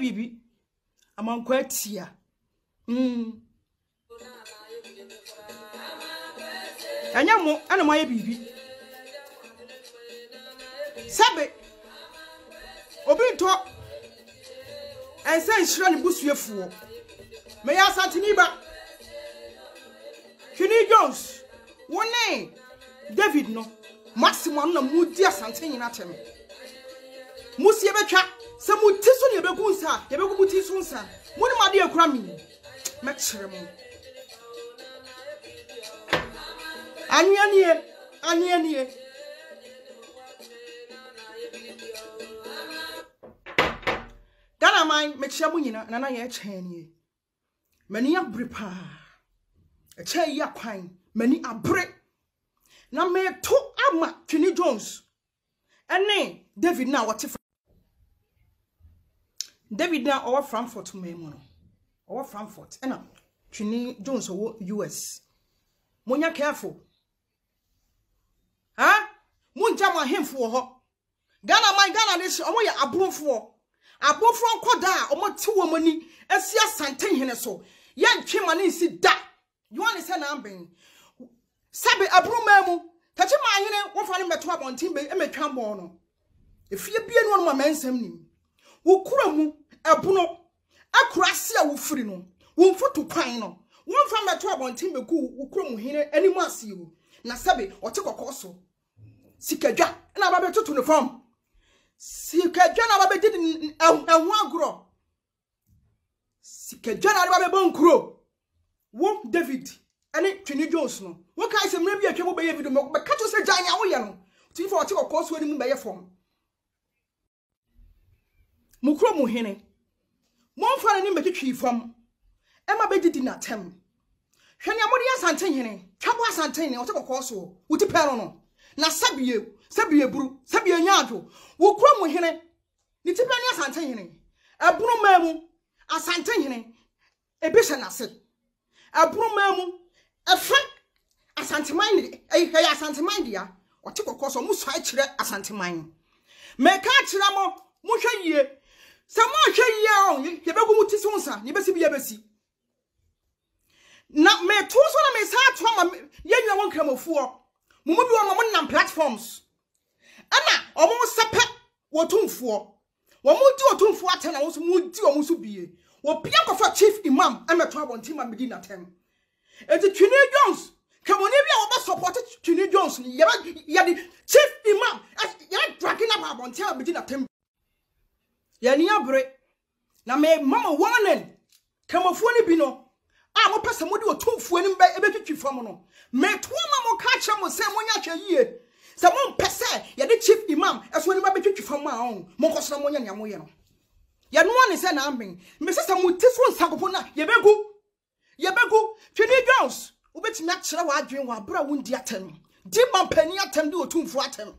bibi amankwa atia mm anya mo ana mo ayɛ bibi sabe obi ntɔ ɛnsɛ nhyira ne busuafoɔ mɛyɛ asantene ba twene jones wo ne david no moasemo ano na modi asante nyina tɛm mosie bɛtwa sɛ mo ti so ne yɛbɛgu nsa yɛbɛgu mo ti so nsa mo ne mo adeɛ kura mɛkyerɛ mo anwea nie anwea nie mo nyina nana yɛ kyɛn nie mani abere paa ɛkyɛn yi akwan mani abere na mɛto ama twini jones ɛne david na wɔte david na ɔwɔ frankfurt man mu no ɔwɔ frankfurt ɛna twene jones ɔwɔ us monya careful ha monkya mo ahemfo wɔ hɔ ghana man ghana nation ɔmo yɛ aborɔfoɔ aborɔfoɔ nkɔda a ɔmo te wɔn ani asi asantenhene so yɛntwe ma ne nsi da yɔne sɛ n'abɛn sɛbi aburu man mu tɛkyi maa yene wɔfa ne mɛto abɔnten bɛ ɛmɛtwa mbɔɔ no efie bie no ɔno ma mɛnsɛm nim wɔ kura mu ɛbono akora ase a wofiri no womfoto kwan no womfa mɛto abɔnten bɛku wo kurom hene anim ase wo na sɛbe ɔte kɔkɔɔ so sikadwa na aba betutu ne fam sikadwa na aba bɛgye ɛho agorɔ sikadwa na aba bɛbɔ nkuro wo david ɛne twene jones no wokae sɛ mmerɛ bi atwa mu bɛyɛ video bɛka to sɛ gya nea woyɛ no tumi fa ɔte kɔkɔɔ so anim bɛyɛ fam mo kurom wɔmfa no ne mmetwitwii fam ɛma bɛdidi n'atam hwɛ nea mode asantehene twabo asantehene ɔte kɔkɔɔ soɔ wote pɛro no na sɛbie sɛbie buru sɛbie nyaadwo wo kuro mu hene ne tipɛ ne asantehene ɛboro maa mu asantehene ebi hyɛ n'ase ɛboro maa mu ɛfɛ asanteman ne ɛyɛ asanteman dea ɔte kɔkɔɔ soɔ mo sɔ akyerɛ asanteman mɛka akyerɛ mo mohwɛ yie sɛ moahwɛ yie a yɛbɛgu mu te so nsa ne yɛbɛsi bi yɛbɛsi na meto so na mesa ato ama yɛnwia wɔ nkramofoɔ mo mu bi wɔ ma mo nam platforms ɛna ɔmo sɛpɛ wɔtomfoɔ wɔn mo di wɔtomfoɔ atɛn na wɔn nso mo di wɔn nso bie wɔpia nkɔfɔ chief imam ɛmɛto abɔnten ma medi n'atɛm eti twene jones kamoni bi a wɔbɛ support twene jones yɛbɛ yɛde chief imam yɛbɛ dragi na ma abɔnten a medi n'atɛm yɛni abere na mɛ mama warning kamafoɔ no bi no a mopɛ sɛ mode ɔtomfuo no bɛtwitwi fam no metoɔ ma mo ka kyerɛ mo sɛ monyɛ hwɛ yie sɛ mompɛ sɛ yɛde chief imam ɛso no bɛbɛtwitwi fam a ɔn monkɔ so na monyɛ nea moyɛ no yɛnoa ne sɛ naamen mesɛ sɛ mote so nsakopo no a yɛbɛgu yɛbɛgu twene jones wobɛtumi akyerɛ w'adwene wɔ aberɛ a wondi atɛm di mampani atɛm de ɔtomfuo atɛm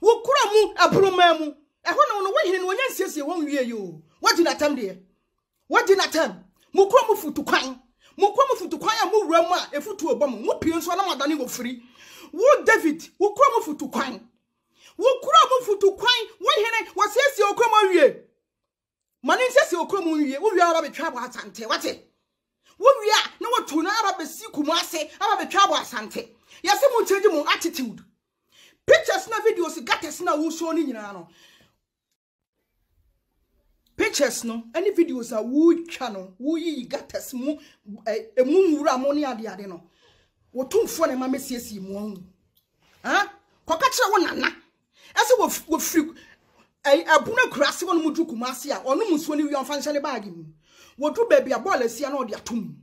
wokura mu aboromaa mu ɛhɔ na no wɔhene no wɔnya nsiesie wɔn wie yi o wɔgye n'atam deɛ wɔgye n'atam mo kuro mo futu kwan mo kuro mo futu kwan a mo wura mu a efutu ebɔ mo mo pie nso anam adane wɔ firi wo david wo kuro mo futu kwan wo kuro mo futu kwan wɔhene wɔsiesie wo kuro mo wie ma ne nsiesie wo kuro mo wie wo wie ara betwa abɔ asante wate wo wie a na wɔtu na ara besi kumu ase ara betwa abɔ asante yɛsɛ mo nkyɛn gye mo attitude pictures na videos gatters na wo show ne nyinaa no pictures no any videos a wotwa no woyiyi gutters mu emu eh, nwura eh, mu ne ade ade no wotumfoɔ na ma mesiesie mu ɔhu ha ah? kɔka kyerɛ wo nana ɛsɛ wɔfiri ɛbuna eh, kura ase wɔ no mu du kumase a ɔno mu nsuo ne wie ɔmfa nhyɛ ne baage mu wɔdu baby a bɔɔl asia na ɔde atom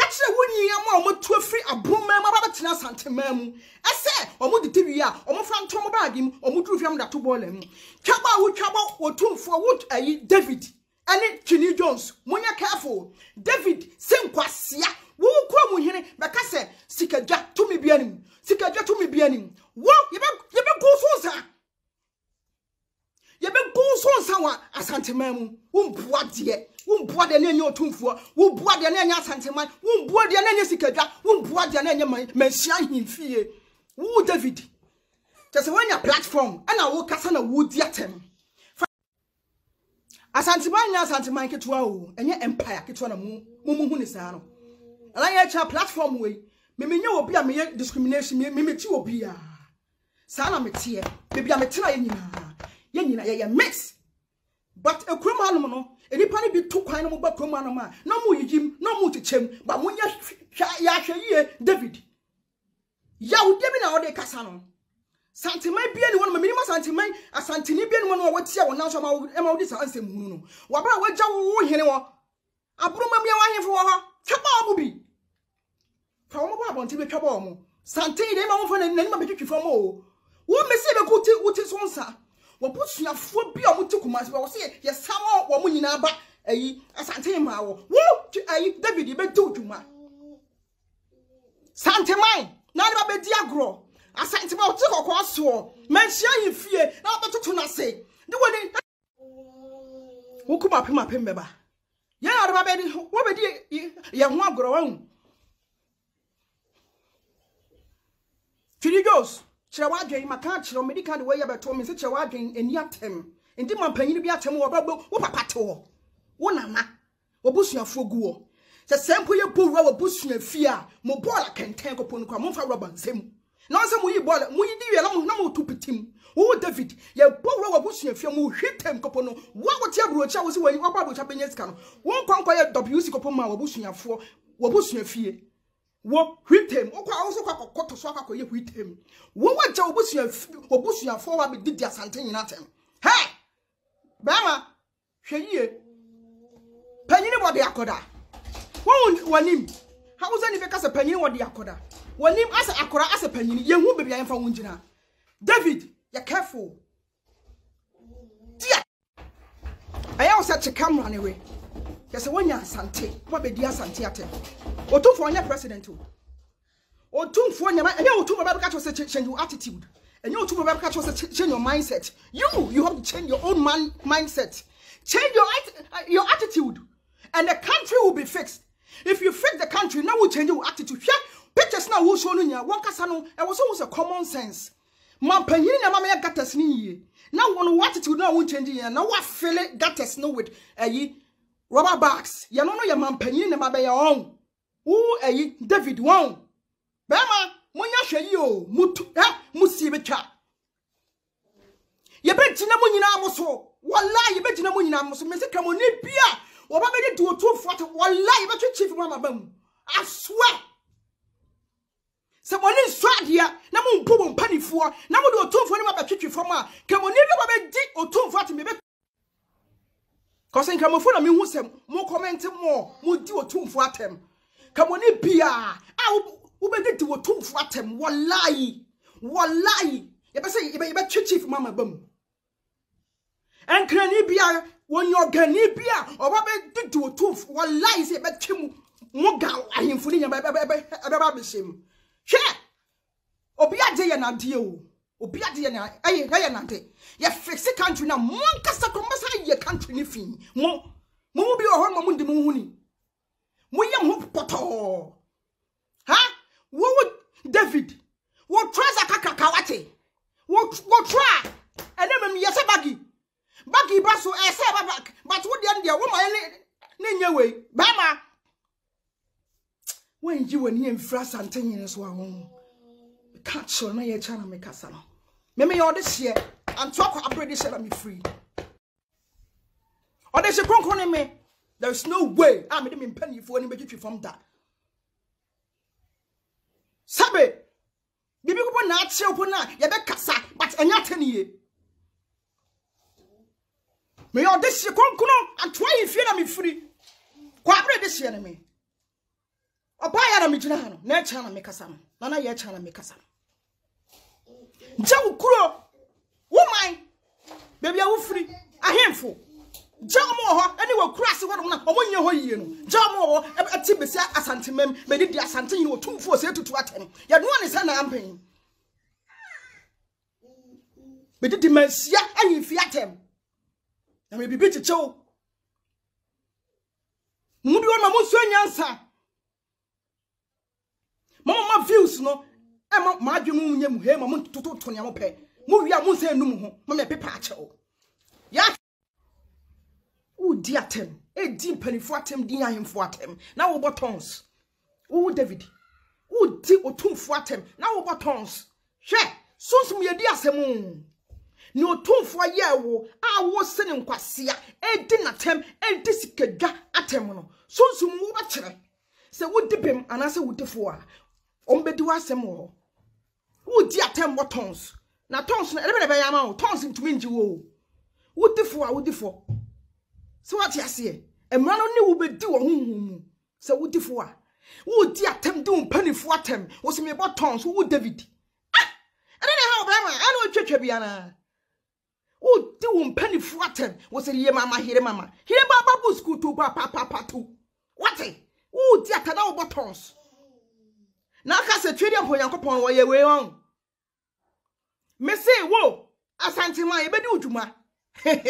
kakyere wo nyinaa mu a wɔn tu afiri aboman mu ababɛtena asanteman mu ɛsɛ wɔn dete wie a wɔn fa ntɔn baagi mu wɔn duru fiam dato bɔɔla mu twabɔ a wotwabɔ wɔtumfoɔ wo ayi david ɛne twini jones monyɛ careful david se nkwasia wɔn kuro mu hene bɛka sɛ sikadwa tumi bi anim sikadwa tumi bi anim wɔn yɛbɛ yɛbɛ kó so nsa yɛbɛ kó so nsa wɔ asanteman mu wɔn mpoa deɛ deɛ na ɛnyɛ ɔtumfoɔ woboa deɛ na ɛnyɛ asanteman womboa deɛ na ɛnyɛ sikadwa womboa deɛ na ɛnyɛ manhyia ahemfie wo david kyɛ sɛ woanya platform ɛna wokasa na wodi atɛm asanteman nyɛ asanteman ketewa o ɛnyɛ empire ketewa na mu muhu ne saa no ɛna yɛ kyɛ platform We, wei memenyɛ obi a meyɛ discrimination memekyi obi a saa na meteɛ beebi a metena yɛ nyinaa yɛ nyinaa yɛyɛ mix but ekurom hanom no nipa no bi to kwan no mu ba kurom anom a na mu jim na mu kyekyɛm ba mo ya yɛahwɛ yie david yawudie bi na ɔde kasa no santiman bie ne wɔn mɛmini ma santiman asantini bie ne wɔn a wɔte a wɔnam so ama wo ɛma wodi saa nsɛm hunu no wabra wagya wo hene wɔ aburuma mia wahemfo wɔ hɔ twɛ bɔɔ mo bi fa wɔn bɔ abɔnten bi twɛ bɔɔ mo santini de ma wɔn fɔ n'anim a bɛtwitwi fam o wɔn mɛsi bɛ ko ti wo ti so nsa wɔbusuafoɔ bi a wɔte kumase wɔ sɛ yɛsa wɔn nyinaa ba ayi asante maa wɔ wɔn ayi david bɛdi dwuma santeman n'ale ba bɛdi agorɔ asante maa wɔte kɔkɔɔ soɔ mɛnhyia yi fie na wɔbɛtoto n'ase de wɔn ni wokum apem apem bɛba yɛn a ɔreba bɛdi wɔbɛdi yɛn ho agorɔ wɔn. Fili Jones kyerɛ w'adwen maka kyerɛ mmedi ka de wɔyɛ bɛtɔ mi sɛ kyerɛ w'adwen ani atɛm nti ma mpanyin bi atɛm wɔ ɔbɛbɔ wo papa te hɔ wo nana wɔbusuafoɔ gu hɔ sɛ sɛ mpo yɛ bowura wɔ busua fie a mo bɔɔl akɛntɛn kɔpɔ no kora momfa rɔba nsɛm na sɛ moyi bɔɔl moyi di wiɛ na mo na moto pitim wowo david yɛ bowura wɔ busua fie mo hwi tɛm kɔpɔ no wo a wote aburokyi a wo sɛ wɔyi wɔbɔ aburokyi a bɛnya sika no wo wɔ busuafoɔ wɔ wɔ hwitem wokɔ a wosɛ kɔkɔkɔto so akɔkɔyɛ hwitem wɔn agya obusua obusuafoɔ wa bɛdi di asante nyina tɛm hɛ bɛrima hwɛ yie panyini wɔde akɔda wɔn wɔnim ha wosɛ nipa kasa panyini wɔde akɔda wɔnim asɛ akɔda asɛ asa yɛn ho beebi a yɛn fa wɔn gyina david yɛ careful dia ɛyɛ wosɛ kyeka mmerɛ ne we yɛsɛ wonya asante woabɛdi asante atɛ ɔtumfoɔ ɔnyɛ president o ɔtumfoɔ nyama ɛnyɛ ɔtumfoɔ bɛbɛka kyerɛ sɛ change your attitude ɛnyɛ ɔtumfoɔ bɛbɛka kyerɛ sɛ change your mindset you you have to change your own man mindset change your uh, your attitude and the country will be fixed if you fix the country now will change your attitude hwɛ pictures na wo show no nyinaa wɔn kasa no ɛwɔ so wɔn sɛ common sense mampanyini na mama yɛ gutters ni yie na wɔn wɔn attitude na wɔn change yɛn na wɔn afele gutters no with ɛyi. Uh, eh, rubber box. yɛ no no yɛ mampanyin ne ma on. wɔn wo e ɛyi david wɔn Bema. monyɛ hwɛ yi o mutu ɛ musi bi twa yɛbɛgyina mu nyinaa mo so wɔla yɛbɛgyina mu nyinaa mo so mesi kramoni bi a wɔba bɛdi di otu fo ate wɔla yɛbɛtwe chief mu amaba mu swadia. sɛ mɔne nsɔ adeɛ na mompo mo mpanifoɔ na mode otumfoɔ no mabɛtwetwe fam a kramoni bi wɔbɛdi otumfoɔ ate mebɛ kɔsɛ nkramofo na mehu sɛ mo kɔmɛnte mɔ modi wɔtomfo atɛm kamɔne bia a wobɛdidi wɔtomfo atɛm wɔlayi wɔlayi yɛbɛ sɛ yɛbɛtwe chief mama ba mu ɛnkrani bia wɔnyɛ ɔgani bia ɔba bɛdidi wɔtomfo wɔlayi sɛ yɛbɛtwe mu mo ga ahemfo ne nyama ɛbɛba bɛhyɛ mu hwɛ obi agye yɛ nadeɛ o obi agye yɛ ɛyɛ yɛ country na mo ankasa kɔmmasa yɛ country no fii mo mo mu bi wɔ hɔ ma mo ndi mo ho ni moyɛ mo ho pɔtɔɔ ha wowo david wo trouser kakraka wate wo tra ɛne mmam yɛ sɛ bagi bagi ba so ɛsɛ ba bag but wo deɛ no deɛ woma yɛ ne nyɛ wei bɛma wɔnyi w'ani amfiri asantehene so a ho ka kyerɛ na yɛkya na mekasa no memeyɛ ɔde hyeɛ anto akɔ abrɛde hyɛ na mefiri ɔde hye kronkron ne me there is no way I'm a mede me mpanifoɔ ani bɛtwitwi from that. sabe biribi kɔpɔ na akyerɛ po no a yɛbɛkasa but ɛnyɛ atɛ ne ye meyɛ ɔde hye kronkron antoa yɛ fie na mefiri kɔ abrɛde hyɛ ne me ɔbaa yɛ na megyina ha no na ɛkyɛ na mekasa no na na kuro baabi a wofiri ahemfo gya ɔmo wɔ hɔ ɛne wɔ kura ase hɔnom na ɔmo nyɛ hɔ yie no gya ɔmo wɔ hɔ ɛte besi asante mɛm bɛdi di asante yini otumfuo sɛ etutu atɛm yɛdoa ne sɛ na ampɛn bɛdi di mansia ahemfi atɛm na mɛ bibi kyekyɛw mo mu bi wɔn ma mo nso nyansa mo mo ma views no ɛma mo adwi mu nyɛ mu hɛ to nea mo mu oh. wi a mu nsa enum ho ma me pepa akyɛ wo ya wo di atem e di mpanifo atem di ahemfo atem na wo botons wo david wo di otumfo atem na wo botons hwɛ sunsun yɛ di asɛm ne otumfo yɛ wo a wo se ne nkwasea e di natem e di sikadwa atem no sunsun wo bɛkyerɛ sɛ wo di bem anaasɛ wo di fo a ɔmbɛdi wo asɛm wɔ hɔ di atem botons na tons na ɛdɛbɛ na ɛbɛyɛ ama wo tons ntumi ngye wo o fo a wodi fo sɛ wate aseɛ mmerɛ no ni wo bɛdi wɔ honhom mu sɛ wodi fo a wodi atem de wo mpanimfoɔ atem. wo sɛ mebɔ tons wo david ah ɛne e na ha wo bɛrima ɛne wotwatwa bi anaa wodi wo mpanimfoɔ atɛm wo sɛ yie mama here mama here baaba bo sukuu to ba papapa to wate wodi atɛ na wobɔ tons na aka sɛ twɛdeɛ mpa onyankopɔn no wɔyɛ wei ɔn mese wo asantema yɛbɛdi wo dwuma